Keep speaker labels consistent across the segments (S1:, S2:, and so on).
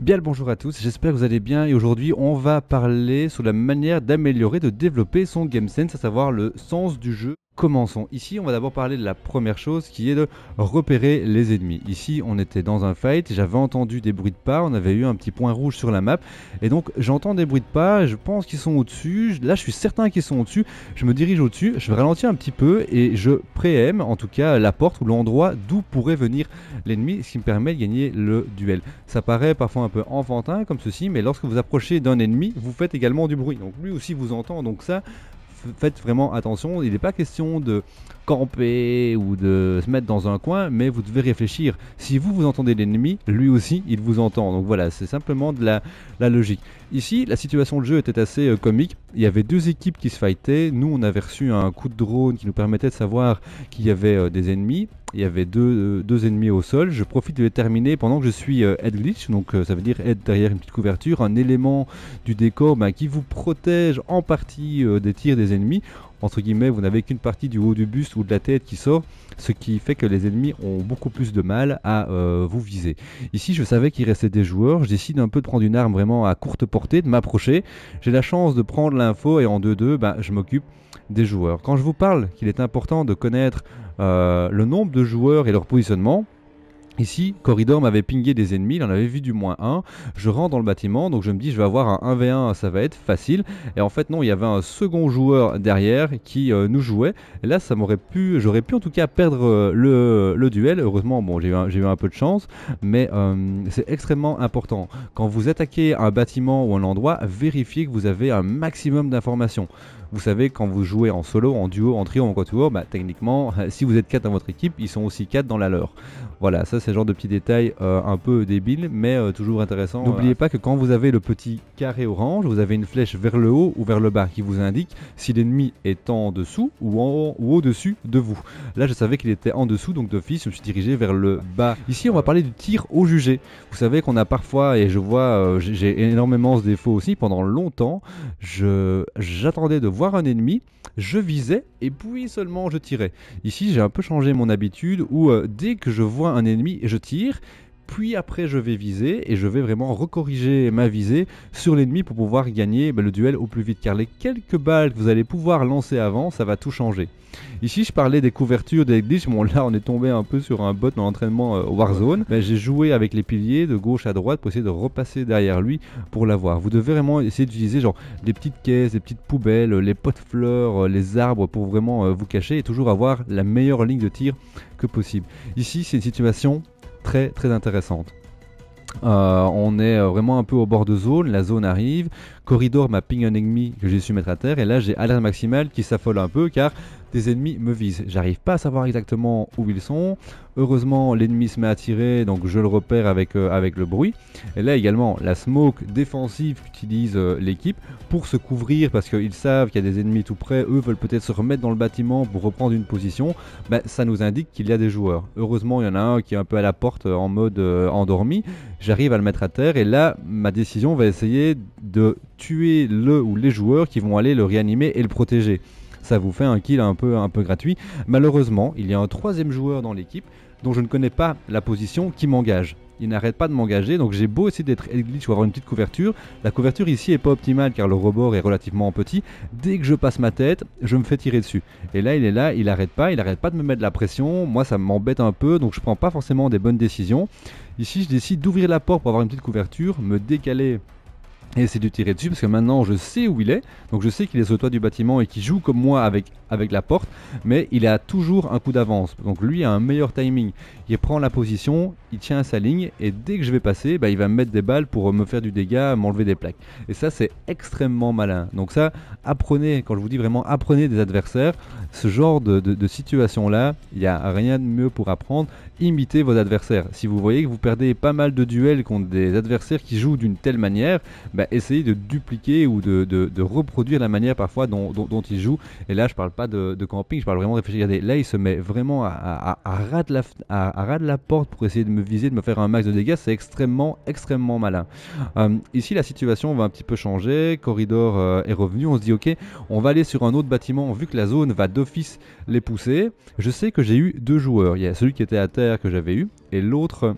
S1: Bien le bonjour à tous, j'espère que vous allez bien et aujourd'hui on va parler sur la manière d'améliorer, de développer son game sense, à savoir le sens du jeu commençons. Ici, on va d'abord parler de la première chose qui est de repérer les ennemis. Ici, on était dans un fight, j'avais entendu des bruits de pas, on avait eu un petit point rouge sur la map, et donc j'entends des bruits de pas, je pense qu'ils sont au-dessus, là je suis certain qu'ils sont au-dessus, je me dirige au-dessus, je ralentis un petit peu et je préhème en tout cas la porte ou l'endroit d'où pourrait venir l'ennemi, ce qui me permet de gagner le duel. Ça paraît parfois un peu enfantin comme ceci, mais lorsque vous approchez d'un ennemi, vous faites également du bruit, donc lui aussi vous entend, donc ça, faites vraiment attention. Il n'est pas question de camper ou de se mettre dans un coin, mais vous devez réfléchir. Si vous, vous entendez l'ennemi, lui aussi, il vous entend. Donc voilà, c'est simplement de la, logique. Ici, la situation de jeu était assez euh, comique. Il y avait deux équipes qui se fightaient. Nous, on avait reçu un coup de drone qui nous permettait de savoir qu'il y avait euh, des ennemis il y avait euh, deux, ennemis au sol. Je profite de les terminer pendant que je suis head euh, glitch, donc euh, ça veut dire head derrière une petite couverture, un élément du décor bah, qui vous protège en partie des tirs des ennemis entre guillemets, vous n'avez qu'une partie du haut du buste ou de la tête qui sort, ce qui fait que les ennemis ont beaucoup plus de mal à euh, vous viser. Ici, je savais qu'il restait des joueurs, je décide un peu de prendre une arme vraiment à courte portée, de m'approcher. J'ai la chance de prendre l'info et en 2-2, bah, ben, je m'occupe des joueurs. Quand je vous parle qu'il est important de connaître euh, le nombre de joueurs et leur positionnement, Ici, Corridor m'avait pingé des ennemis, il en avait vu du moins un. Je rentre dans le bâtiment, donc je me dis je vais avoir un 1v1, ça va être facile. Et en fait non, il y avait un second joueur derrière qui euh, nous jouait. là, ça m'aurait pu, j'aurais pu en tout cas perdre euh, le, duel. Heureusement, bon, j'ai eu, un peu de chance, mais euh, c'est extrêmement important. Quand vous attaquez un bâtiment ou un endroit, vérifiez que vous avez un maximum d'informations. Vous savez, quand vous jouez en solo, en duo, en trio, en quatuor, bah, techniquement, si vous êtes 4 dans votre équipe, ils sont aussi 4 dans la leur. Voilà, ça c'est le genre de petits détails euh, un peu débile, mais euh, toujours intéressant. N'oubliez euh, pas que quand vous avez le petit carré orange, vous avez une flèche vers le haut ou vers le bas qui vous indique si l'ennemi est en dessous ou, en, ou au-dessus de vous. Là, je savais qu'il était en dessous, donc d'office, je me suis dirigé vers le bas. Ici, on va parler du tir au jugé. Vous savez qu'on a parfois, et je vois, j'ai énormément ce défaut aussi, pendant longtemps, j'attendais de vous voir un ennemi, je visais et puis seulement je tirais. Ici, j'ai un peu changé mon habitude où euh, dès que je vois un ennemi, je tire puis après je vais viser et je vais vraiment recorriger ma visée sur l'ennemi pour pouvoir gagner bah, le duel au plus vite car les quelques balles que vous allez pouvoir lancer avant ça va tout changer. Ici je parlais des couvertures, des glitches, bon là on est tombé un peu sur un bot dans l'entraînement euh, Warzone, Mais bah, j'ai joué avec les piliers de gauche à droite pour essayer de repasser derrière lui pour l'avoir. Vous devez vraiment essayer d'utiliser genre des petites caisses, des petites poubelles, les pots de fleurs, euh, les arbres pour vraiment euh, vous cacher et toujours avoir la meilleure ligne de tir que possible. Ici c'est une situation très très intéressante. Euh, on est euh, vraiment un peu au bord de zone, la zone arrive, corridor ma ping un ennemi que j'ai su mettre à terre, et là j'ai alerte maximale qui s'affole un peu car des ennemis me visent. J'arrive pas à savoir exactement où ils sont. Heureusement, l'ennemi se met à tirer, donc je le repère avec, euh, avec le bruit. Et là également, la smoke défensive qu'utilise euh, l'équipe pour se couvrir parce qu'ils savent qu'il y a des ennemis tout près. Eux veulent peut-être se remettre dans le bâtiment pour reprendre une position. Ben, ça nous indique qu'il y a des joueurs. Heureusement, il y en a un qui est un peu à la porte euh, en mode endormi. J'arrive à le mettre à terre et là, ma décision va essayer de tuer le ou les joueurs qui vont aller le réanimer et le protéger ça vous fait un kill un peu, un peu gratuit. Malheureusement, il y a un troisième joueur dans l'équipe dont je ne connais pas la position qui m'engage. Il n'arrête pas de m'engager, donc j'ai beau essayer d'être glitch ou avoir une petite couverture. La couverture ici est pas optimale car le rebord est relativement petit. Dès que je passe ma tête, je me fais tirer dessus. Et là, il est là, il n'arrête pas, il n'arrête pas de me mettre la pression. Moi, ça m'embête un peu, donc je prends pas forcément des bonnes décisions. Ici, je décide d'ouvrir la porte pour avoir une petite couverture, me décaler et c'est de tirer dessus parce que maintenant je sais où il est, donc je sais qu'il est sur le toit du bâtiment et qu'il joue comme moi avec, avec la porte, mais il a toujours un coup d'avance, donc lui a un meilleur timing, il prend la position, il tient sa ligne et dès que je vais passer, bah, il va me mettre des balles pour me faire du dégât, m'enlever des plaques. Et ça c'est extrêmement malin, donc ça apprenez, quand je vous dis vraiment apprenez des adversaires, ce genre de, de, de situation là, il n'y a rien de mieux pour apprendre, imitez vos adversaires. Si vous voyez que vous perdez pas mal de duels contre des adversaires qui jouent d'une telle manière, bah, essayer de dupliquer ou de, reproduire la manière parfois dont, il joue. Et là, je parle pas de, camping, je parle vraiment de réfléchir. Regardez, là, il se met vraiment à, à, ras de la, porte pour essayer de me viser, de me faire un max de dégâts. C'est extrêmement, extrêmement malin. Euh, ici, la situation va un petit peu changer. Corridor euh, est revenu. On se dit, ok, on va aller sur un autre bâtiment vu que la zone va d'office les pousser. Je sais que j'ai eu deux joueurs. Il y a celui qui était à terre que j'avais eu et l'autre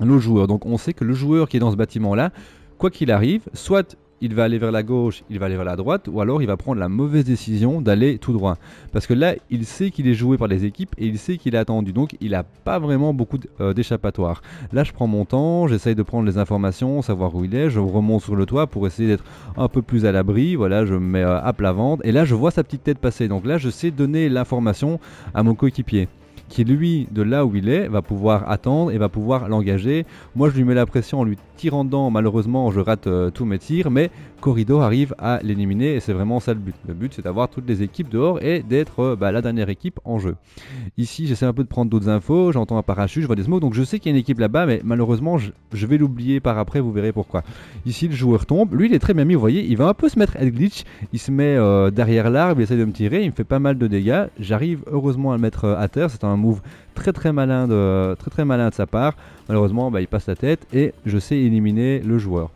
S1: l'autre joueur. Donc on sait que le joueur qui est dans ce bâtiment là quoi qu'il arrive, soit il va aller vers la gauche, il va aller vers la droite, ou alors il va prendre la mauvaise décision d'aller tout droit. Parce que là, il sait qu'il est joué par les équipes et il sait qu'il est attendu, donc il n'a pas vraiment beaucoup euh, d'échappatoire. Là, je prends mon temps, j'essaye de prendre les informations, savoir où il est, je remonte sur le toit pour essayer d'être un peu plus à l'abri, voilà, je me mets euh, à plat ventre, et là, je vois sa petite tête passer, donc là, je sais donner l'information à mon coéquipier qui lui, de là où il est, va pouvoir attendre et va pouvoir l'engager. Moi, je lui mets la pression en lui tirant dedans. Malheureusement, je rate euh, tous mes tirs, mais Corridor arrive à l'éliminer et c'est vraiment ça le but. Le but, c'est d'avoir toutes les équipes dehors et d'être euh, bah, la dernière équipe en jeu. Ici, j'essaie un peu de prendre d'autres infos. J'entends un parachute, je vois des smokes, donc je sais qu'il y a une équipe là-bas, mais malheureusement, je, vais l'oublier par après. Vous verrez pourquoi. Ici, le joueur tombe. Lui, il est très bien mis. Vous voyez, il va un peu se mettre à glitch. Il se met euh, derrière l'arbre, il essaie de me tirer. Il me fait pas mal de dégâts. J'arrive heureusement à le mettre à terre. C'est un move très très malin de, très, très malin de sa part. Malheureusement, bah, il passe la tête et je sais éliminer le joueur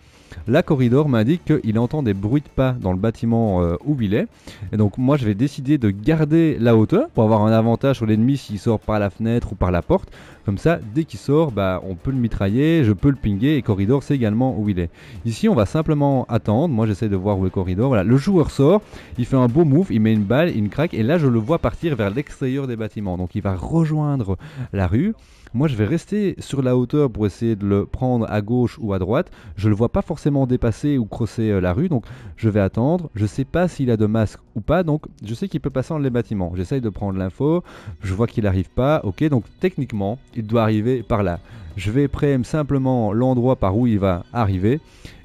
S1: la corridor m'indique qu'il entend des bruits de pas dans le bâtiment euh, où il est. Et donc moi je vais décider de garder la hauteur pour avoir un avantage sur l'ennemi s'il sort par la fenêtre ou par la porte. Comme ça, dès qu'il sort, bah, on peut le mitrailler, je peux le pinguer et corridor sait également où il est. Ici on va simplement attendre, moi j'essaie de voir où est corridor. le joueur sort, il fait un beau move, il met une balle, il craque et là je le vois partir vers l'extérieur des bâtiments. Donc il va rejoindre la rue. Moi, je vais rester sur la hauteur pour essayer de le prendre à gauche ou à droite. Je ne le vois pas forcément dépasser ou crosser euh, la rue, donc je vais attendre. Je ne sais pas s'il a de masque ou pas, donc je sais qu'il peut passer entre les bâtiments. J'essaye de prendre l'info, je vois qu'il n'arrive pas. Ok, donc techniquement, il doit arriver par là. Je vais prendre simplement l'endroit par où il va arriver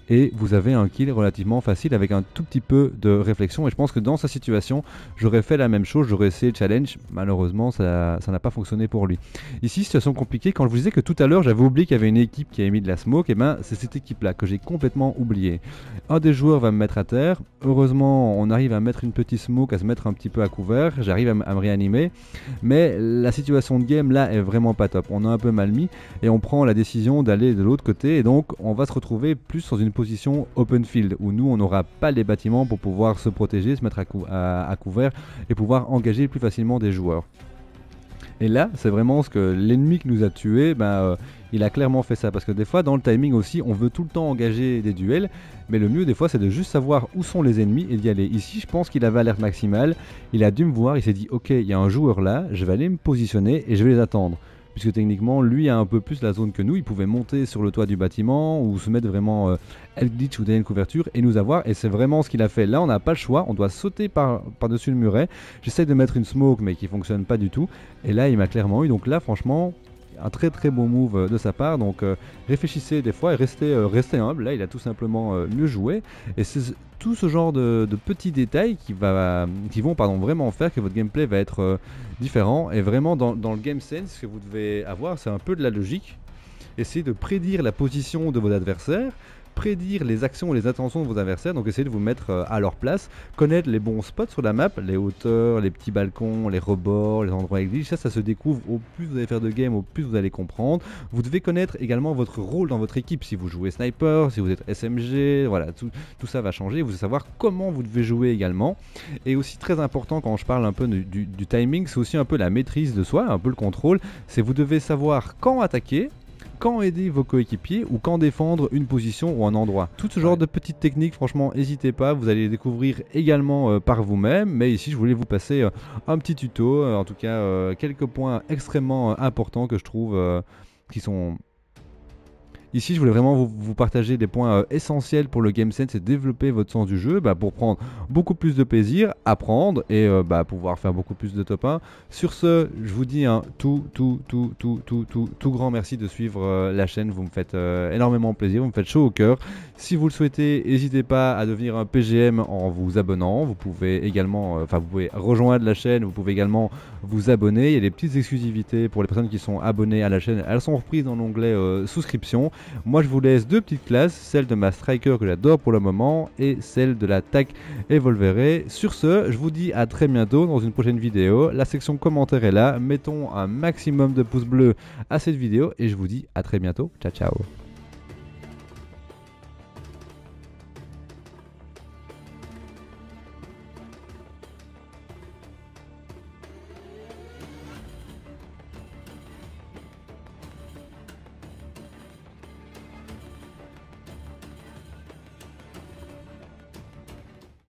S1: et vous avez un kill relativement facile avec un tout petit peu de réflexion. Et je pense que dans sa situation, j'aurais fait la même chose, j'aurais essayé le challenge. Malheureusement, ça n'a pas fonctionné pour lui. Ici, situation compliquée. Quand je vous disais que tout à l'heure, j'avais oublié qu'il y avait une équipe qui avait mis de la smoke, et eh ben c'est cette équipe-là que j'ai complètement oublié. Un des joueurs va me mettre à terre. Heureusement, on arrive à mettre une petite smoke, à se mettre un petit peu à couvert. J'arrive à, me réanimer. Mais la situation de game là est vraiment pas top. On a un peu mal mis et on prend la décision d'aller de l'autre côté. Et donc, on va se retrouver plus dans une position open field où nous on n'aura pas les bâtiments pour pouvoir se protéger, se mettre à, couvert et pouvoir engager plus facilement des joueurs. Et là, c'est vraiment ce que l'ennemi qui nous a tué, ben euh, il a clairement fait ça. Parce que des fois, dans le timing aussi, on veut tout le temps engager des duels. Mais le mieux, des fois, c'est de juste savoir où sont les ennemis et d'y aller. Ici, je pense qu'il avait l'air maximale. Il a dû me voir. Il s'est dit, ok, il y a un joueur là, je vais aller me positionner et je vais les attendre puisque techniquement, lui a un peu plus la zone que nous. Il pouvait monter sur le toit du bâtiment ou se mettre vraiment euh, ou des une couverture et nous avoir. Et c'est vraiment ce qu'il a fait. Là, on n'a pas le choix. On doit sauter par-dessus le muret. J'essaie de mettre une smoke, mais qui fonctionne pas du tout. Et là, il m'a clairement eu. Donc là, franchement, un très très bon move euh, de sa part. Donc euh, réfléchissez des fois et euh, restez, humble. Là, il a tout simplement mieux joué. Et c'est tout ce genre de, petits détails qui, va, qui vont pardon, vraiment faire que votre gameplay va être différent. Et vraiment, dans, dans, le game sense, ce que vous devez avoir, c'est un peu de la logique. Essayez de prédire la position de vos adversaires prédire les actions et les intentions de vos adversaires, donc essayez de vous mettre euh, à leur place, connaître les bons spots sur la map, les hauteurs, les petits balcons, les rebords, les endroits avec ça, ça se découvre au plus vous allez faire de game, au plus vous allez comprendre. Vous devez connaître également votre rôle dans votre équipe, si vous jouez sniper, si vous êtes SMG, voilà, tout, ça va changer, vous devez savoir comment vous devez jouer également. Et aussi très important quand je parle un peu du, du timing, c'est aussi un peu la maîtrise de soi, un peu le contrôle, c'est vous devez savoir quand attaquer, quand aider vos coéquipiers ou quand défendre une position ou un endroit. Tout ce genre de petites techniques, franchement, n'hésitez pas, vous allez les découvrir également euh, par vous-même. Mais ici, je voulais vous passer euh, un petit tuto, euh, en tout cas quelques points extrêmement importants que je trouve qui sont Ici, je voulais vraiment vous, partager des points euh, essentiels pour le game sense et développer votre sens du jeu bah, pour prendre beaucoup plus de plaisir, apprendre et euh, bah, pouvoir faire beaucoup plus de top 1. Sur ce, je vous dis un tout, tout, tout, tout, tout, tout, grand merci de suivre euh, la chaîne. Vous me faites énormément plaisir, vous me faites chaud au cœur. Si vous le souhaitez, n'hésitez pas à devenir un PGM en vous abonnant. Vous pouvez également, enfin, vous pouvez rejoindre la chaîne, vous pouvez également vous abonner. Il y a des petites exclusivités pour les personnes qui sont abonnées à la chaîne. Elles sont reprises dans l'onglet souscription. Moi, je vous laisse deux petites classes, celle de ma Striker que j'adore pour le moment et celle de l'attaque Evolveré. Sur ce, je vous dis à très bientôt dans une prochaine vidéo. La section commentaire est là. Mettons un maximum de pouces bleus à cette vidéo et je vous dis à très bientôt. Ciao, ciao.